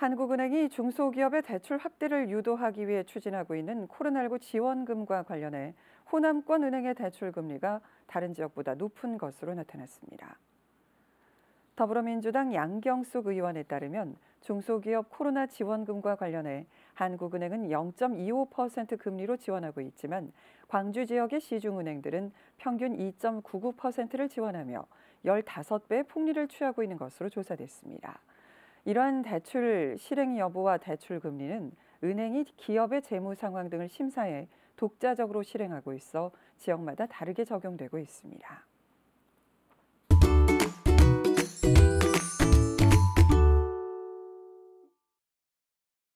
한국은행이 중소기업의 대출 확대를 유도하기 위해 추진하고 있는 코로나19 지원금과 관련해 호남권 은행의 대출 금리가 다른 지역보다 높은 것으로 나타났습니다. 더불어민주당 양경숙 의원에 따르면 중소기업 코로나 지원금과 관련해 한국은행은 0.25% 금리로 지원하고 있지만 광주 지역의 시중은행들은 평균 2.99%를 지원하며 15배의 폭리를 취하고 있는 것으로 조사됐습니다. 이러한 대출 실행 여부와 대출 금리는 은행이 기업의 재무 상황 등을 심사해 독자적으로 실행하고 있어 지역마다 다르게 적용되고 있습니다.